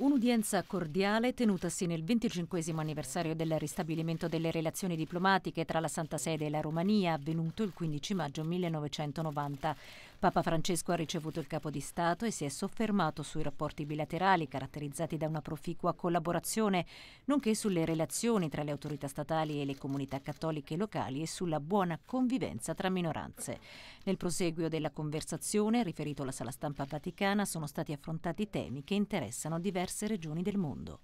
Un'udienza cordiale tenutasi nel 25 anniversario del ristabilimento delle relazioni diplomatiche tra la Santa Sede e la Romania avvenuto il 15 maggio 1990. Papa Francesco ha ricevuto il capo di Stato e si è soffermato sui rapporti bilaterali caratterizzati da una proficua collaborazione, nonché sulle relazioni tra le autorità statali e le comunità cattoliche locali e sulla buona convivenza tra minoranze. Nel proseguio della conversazione, riferito alla sala stampa vaticana, sono stati affrontati temi che interessano diverse regioni del mondo.